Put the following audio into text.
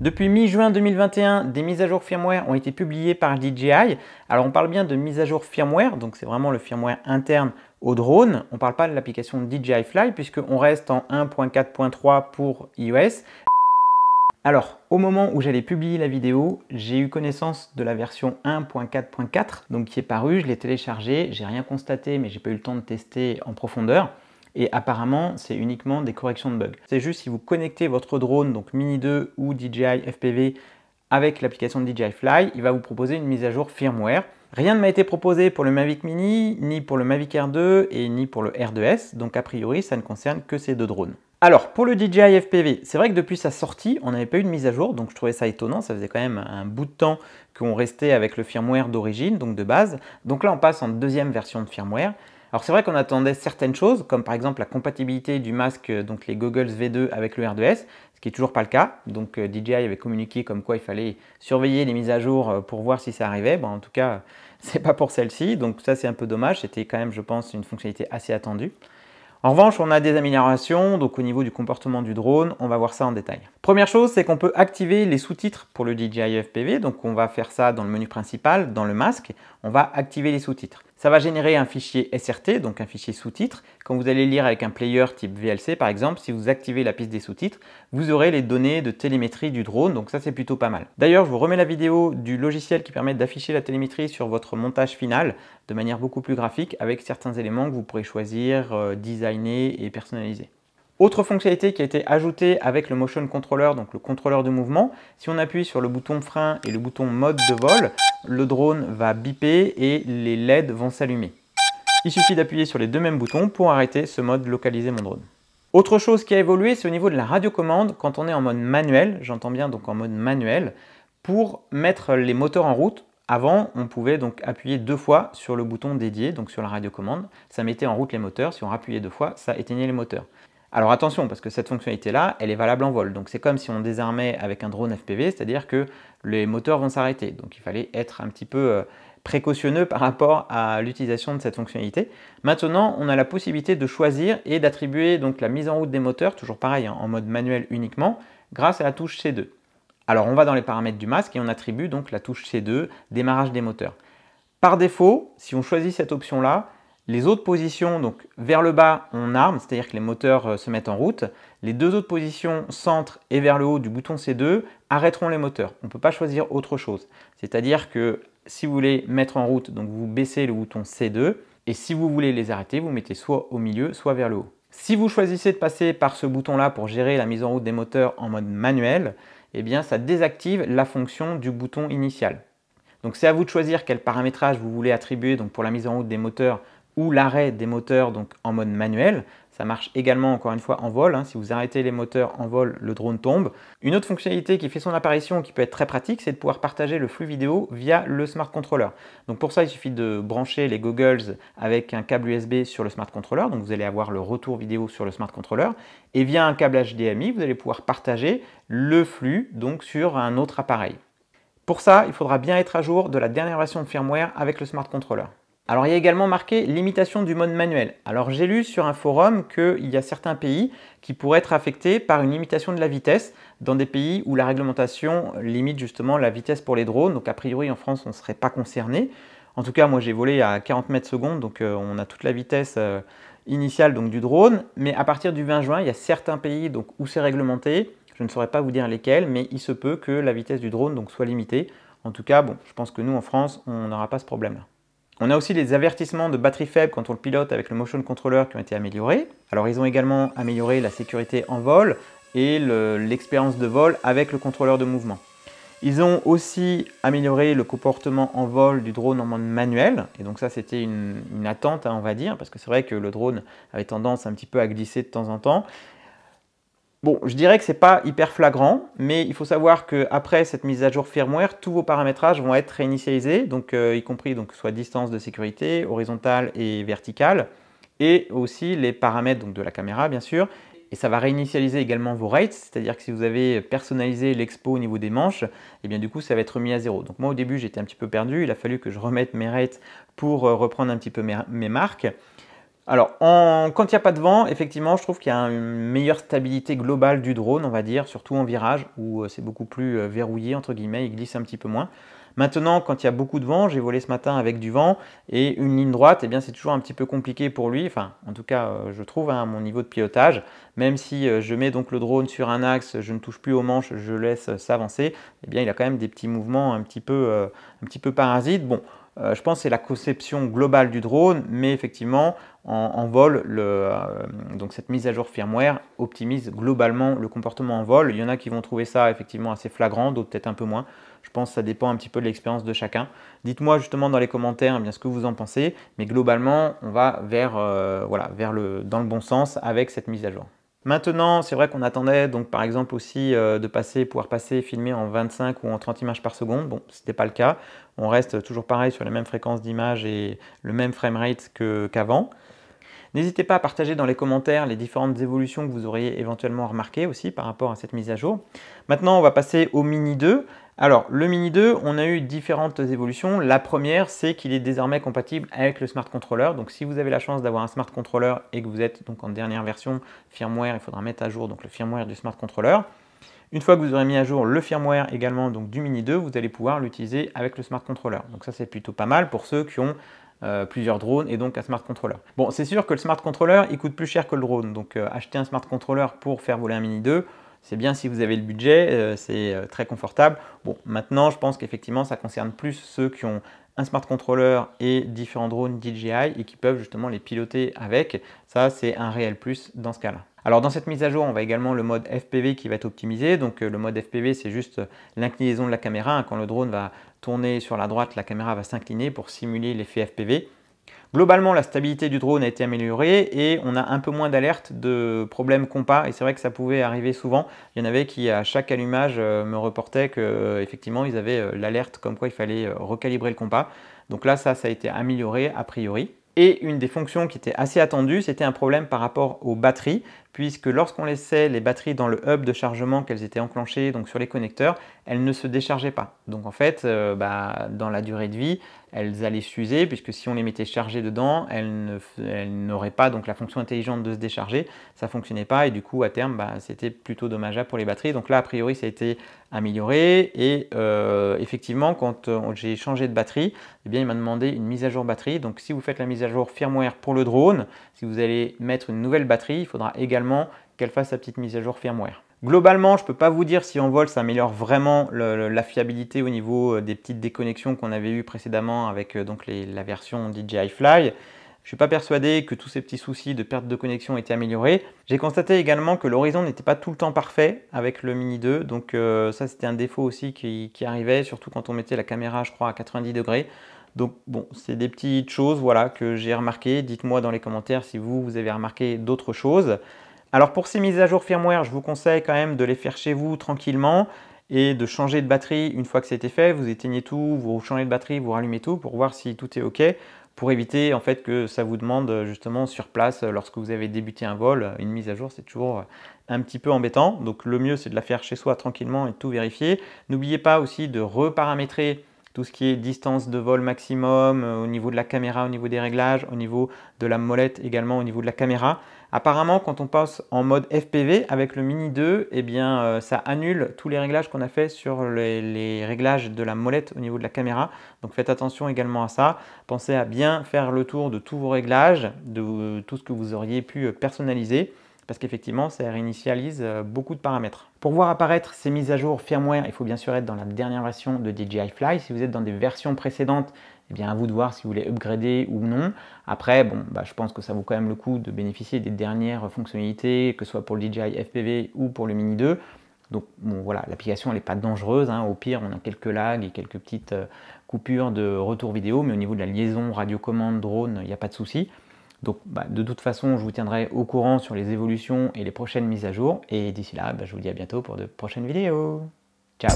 Depuis mi-juin 2021, des mises à jour firmware ont été publiées par DJI. Alors on parle bien de mise à jour firmware, donc c'est vraiment le firmware interne au drone. On ne parle pas de l'application DJI Fly puisqu'on reste en 1.4.3 pour iOS. Alors, au moment où j'allais publier la vidéo, j'ai eu connaissance de la version 1.4.4, donc qui est parue, je l'ai téléchargée, j'ai rien constaté, mais j'ai pas eu le temps de tester en profondeur et apparemment c'est uniquement des corrections de bugs. C'est juste si vous connectez votre drone, donc Mini 2 ou DJI FPV avec l'application DJI Fly, il va vous proposer une mise à jour firmware. Rien ne m'a été proposé pour le Mavic Mini, ni pour le Mavic Air 2 et ni pour le R2S, donc a priori ça ne concerne que ces deux drones. Alors pour le DJI FPV, c'est vrai que depuis sa sortie, on n'avait pas eu de mise à jour, donc je trouvais ça étonnant, ça faisait quand même un bout de temps qu'on restait avec le firmware d'origine, donc de base. Donc là on passe en deuxième version de firmware. Alors c'est vrai qu'on attendait certaines choses, comme par exemple la compatibilité du masque, euh, donc les goggles V2 avec le R2S, ce qui n'est toujours pas le cas. Donc euh, DJI avait communiqué comme quoi il fallait surveiller les mises à jour euh, pour voir si ça arrivait. Bon, en tout cas, c'est pas pour celle-ci, donc ça c'est un peu dommage. C'était quand même, je pense, une fonctionnalité assez attendue. En revanche, on a des améliorations, donc au niveau du comportement du drone, on va voir ça en détail. Première chose, c'est qu'on peut activer les sous-titres pour le DJI FPV, donc on va faire ça dans le menu principal, dans le masque, on va activer les sous-titres. Ça va générer un fichier SRT, donc un fichier sous-titre. Quand vous allez lire avec un player type VLC par exemple, si vous activez la piste des sous-titres, vous aurez les données de télémétrie du drone, donc ça c'est plutôt pas mal. D'ailleurs, je vous remets la vidéo du logiciel qui permet d'afficher la télémétrie sur votre montage final de manière beaucoup plus graphique avec certains éléments que vous pourrez choisir, euh, designer et personnaliser. Autre fonctionnalité qui a été ajoutée avec le Motion Controller, donc le contrôleur de mouvement, si on appuie sur le bouton frein et le bouton mode de vol, le drone va biper et les LED vont s'allumer. Il suffit d'appuyer sur les deux mêmes boutons pour arrêter ce mode localiser mon drone. Autre chose qui a évolué, c'est au niveau de la radiocommande, quand on est en mode manuel, j'entends bien donc en mode manuel, pour mettre les moteurs en route, avant, on pouvait donc appuyer deux fois sur le bouton dédié, donc sur la radiocommande. Ça mettait en route les moteurs. Si on appuyait deux fois, ça éteignait les moteurs. Alors attention, parce que cette fonctionnalité-là, elle est valable en vol. Donc c'est comme si on désarmait avec un drone FPV, c'est-à-dire que les moteurs vont s'arrêter. Donc il fallait être un petit peu euh, précautionneux par rapport à l'utilisation de cette fonctionnalité. Maintenant, on a la possibilité de choisir et d'attribuer donc la mise en route des moteurs, toujours pareil, hein, en mode manuel uniquement, grâce à la touche C2. Alors on va dans les paramètres du masque et on attribue donc la touche C2, démarrage des moteurs. Par défaut, si on choisit cette option-là, les autres positions, donc vers le bas, on arme, c'est-à-dire que les moteurs euh, se mettent en route. Les deux autres positions, centre et vers le haut du bouton C2, arrêteront les moteurs. On ne peut pas choisir autre chose. C'est-à-dire que si vous voulez mettre en route, donc vous baissez le bouton C2, et si vous voulez les arrêter, vous mettez soit au milieu, soit vers le haut. Si vous choisissez de passer par ce bouton-là pour gérer la mise en route des moteurs en mode manuel, eh bien ça désactive la fonction du bouton initial. Donc c'est à vous de choisir quel paramétrage vous voulez attribuer donc pour la mise en route des moteurs ou l'arrêt des moteurs donc en mode manuel. Ça marche également encore une fois en vol. Hein. Si vous arrêtez les moteurs en vol, le drone tombe. Une autre fonctionnalité qui fait son apparition, qui peut être très pratique, c'est de pouvoir partager le flux vidéo via le smart controller. Donc pour ça, il suffit de brancher les goggles avec un câble USB sur le smart controller. Donc vous allez avoir le retour vidéo sur le smart controller. Et via un câble HDMI, vous allez pouvoir partager le flux donc sur un autre appareil. Pour ça, il faudra bien être à jour de la dernière version de firmware avec le smart controller. Alors il y a également marqué limitation du mode manuel. Alors j'ai lu sur un forum qu'il y a certains pays qui pourraient être affectés par une limitation de la vitesse dans des pays où la réglementation limite justement la vitesse pour les drones. Donc a priori en France on ne serait pas concerné. En tout cas moi j'ai volé à 40 mètres secondes donc euh, on a toute la vitesse euh, initiale du drone. Mais à partir du 20 juin il y a certains pays donc, où c'est réglementé. Je ne saurais pas vous dire lesquels mais il se peut que la vitesse du drone donc, soit limitée. En tout cas bon je pense que nous en France on n'aura pas ce problème là. On a aussi les avertissements de batterie faible quand on le pilote avec le motion controller qui ont été améliorés. Alors ils ont également amélioré la sécurité en vol et l'expérience de vol avec le contrôleur de mouvement. Ils ont aussi amélioré le comportement en vol du drone en mode manuel. Et donc ça, c'était une, attente, hein, on va dire, parce que c'est vrai que le drone avait tendance un petit peu à glisser de temps en temps. Bon, je dirais que ce n'est pas hyper flagrant, mais il faut savoir qu'après cette mise à jour firmware, tous vos paramétrages vont être réinitialisés, donc, euh, y compris donc, soit distance de sécurité, horizontale et verticale, et aussi les paramètres donc, de la caméra, bien sûr. Et ça va réinitialiser également vos rates, c'est-à-dire que si vous avez personnalisé l'expo au niveau des manches, et eh bien du coup ça va être remis à zéro. Donc moi au début j'étais un petit peu perdu, il a fallu que je remette mes rates pour euh, reprendre un petit peu mes marques. Alors, quand il n'y a pas de vent, effectivement, je trouve qu'il y a une meilleure stabilité globale du drone, on va dire, surtout en virage, où euh, c'est beaucoup plus euh, verrouillé, entre guillemets, il glisse un petit peu moins. Maintenant, quand il y a beaucoup de vent, j'ai volé ce matin avec du vent et une ligne droite, eh bien c'est toujours un petit peu compliqué pour lui. Enfin, en tout cas, euh, je trouve hein, à mon niveau de pilotage, même si je mets donc le drone sur un axe, je ne touche plus aux manches, je laisse s'avancer, eh bien il a quand même des petits mouvements un petit peu, un petit peu parasites. Bon, euh, je pense que c'est la conception globale du drone, mais effectivement, en, vol, euh, donc cette mise à jour firmware optimise globalement le comportement en vol. Il y en a qui vont trouver ça effectivement assez flagrant, d'autres peut-être un peu moins. Je pense que ça dépend un petit peu de l'expérience de chacun. Dites-moi justement dans les commentaires eh bien, ce que vous en pensez, mais globalement, on va vers, euh, voilà, vers le, dans le bon sens avec cette mise à jour. Maintenant, c'est vrai qu'on attendait donc par exemple aussi euh, de passer, pouvoir passer filmer en 25 ou en 30 images par seconde. Bon, ce n'était pas le cas. On reste toujours pareil sur les mêmes fréquences d'images et le même framerate qu'avant. N'hésitez pas à partager dans les commentaires les différentes évolutions que vous auriez éventuellement remarquées aussi par rapport à cette mise à jour. Maintenant, on va passer au Mini 2. Alors, le Mini 2, on a eu différentes évolutions. La première, c'est qu'il est désormais compatible avec le Smart Controller. Donc, si vous avez la chance d'avoir un Smart Controller et que vous êtes donc en dernière version firmware, il faudra mettre à jour donc, le firmware du Smart Controller. Une fois que vous aurez mis à jour le firmware également donc du Mini 2, vous allez pouvoir l'utiliser avec le Smart Controller. Donc ça c'est plutôt pas mal pour ceux qui ont euh, plusieurs drones et donc un smart controller. Bon, c'est sûr que le smart controller, il coûte plus cher que le drone. Donc euh, acheter un smart controller pour faire voler un Mini 2, c'est bien si vous avez le budget, euh, c'est très confortable. Bon, maintenant, je pense qu'effectivement, ça concerne plus ceux qui ont un smart controller et différents drones DJI et qui peuvent justement les piloter avec. Ça, c'est un réel plus dans ce cas-là. Alors dans cette mise à jour, on va également le mode FPV qui va être optimisé. Donc euh, le mode FPV, c'est juste euh, l'inclinaison de la caméra. Hein, quand le drone va tourner sur la droite, la caméra va s'incliner pour simuler l'effet FPV. Globalement, la stabilité du drone a été améliorée et on a un peu moins d'alerte de problèmes compas. Et c'est vrai que ça pouvait arriver souvent. Il y en avait qui, à chaque allumage, euh, me reportaient qu'effectivement, ils avaient l'alerte comme quoi il fallait recalibrer le compas. Donc là, ça, ça a été amélioré a priori. Et une des fonctions qui était assez attendue, c'était un problème par rapport aux batteries, puisque lorsqu'on laissait les batteries dans le hub de chargement qu'elles étaient enclenchées, donc sur les connecteurs, elles ne se déchargeaient pas. Donc en fait, euh, bah, dans la durée de vie, elles allaient s'user, puisque si on les mettait chargées dedans, elles n'auraient pas donc la fonction intelligente de se décharger, ça ne fonctionnait pas, et du coup, à terme, bah, c'était plutôt dommageable pour les batteries. Donc là, a priori, ça a été amélioré, et euh, effectivement, quand euh, j'ai changé de batterie, eh bien, il m'a demandé une mise à jour batterie. Donc si vous faites la mise à jour firmware pour le drone, si vous allez mettre une nouvelle batterie, il faudra également qu'elle fasse sa petite mise à jour firmware. Globalement, je ne peux pas vous dire si en vol ça améliore vraiment la fiabilité au niveau euh, des petites déconnexions qu'on avait eues précédemment avec euh, donc la version DJI Fly. Je ne suis pas persuadé que tous ces petits soucis de perte de connexion étaient améliorés. J'ai constaté également que l'horizon n'était pas tout le temps parfait avec le Mini 2, donc euh, ça c'était un défaut aussi qui, arrivait, surtout quand on mettait la caméra je crois à 90 degrés. Donc bon, c'est des petites choses voilà, que j'ai remarquées. Dites-moi dans les commentaires si vous, vous avez remarqué d'autres choses. Alors pour ces mises à jour firmware, je vous conseille quand même de les faire chez vous tranquillement et de changer de batterie une fois que c'était fait. Vous éteignez tout, vous changez de batterie, vous rallumez tout pour voir si tout est OK pour éviter en fait que ça vous demande justement sur place lorsque vous avez débuté un vol, une mise à jour c'est toujours un petit peu embêtant. Donc le mieux c'est de la faire chez soi tranquillement et de tout vérifier. N'oubliez pas aussi de reparamétrer tout ce qui est distance de vol maximum, euh, au niveau de la caméra, au niveau des réglages, au niveau de la molette également, au niveau de la caméra. Apparemment, quand on passe en mode FPV avec le Mini 2, eh bien, euh, ça annule tous les réglages qu'on a fait sur les, réglages de la molette au niveau de la caméra. Donc faites attention également à ça. Pensez à bien faire le tour de tous vos réglages, de euh, tout ce que vous auriez pu euh, personnaliser parce qu'effectivement, ça réinitialise beaucoup de paramètres. Pour voir apparaître ces mises à jour firmware, il faut bien sûr être dans la dernière version de DJI Fly. Si vous êtes dans des versions précédentes, eh bien à vous de voir si vous voulez upgrader ou non. Après, bon, bah, je pense que ça vaut quand même le coup de bénéficier des dernières fonctionnalités, que ce soit pour le DJI FPV ou pour le Mini 2. Donc bon, voilà, l'application n'est pas dangereuse, hein. au pire on a quelques lags et quelques petites euh, coupures de retour vidéo, mais au niveau de la liaison radio drone, il n'y a pas de souci. Donc bah, de toute façon, je vous tiendrai au courant sur les évolutions et les prochaines mises à jour, et d'ici là, bah, je vous dis à bientôt pour de prochaines vidéos. Ciao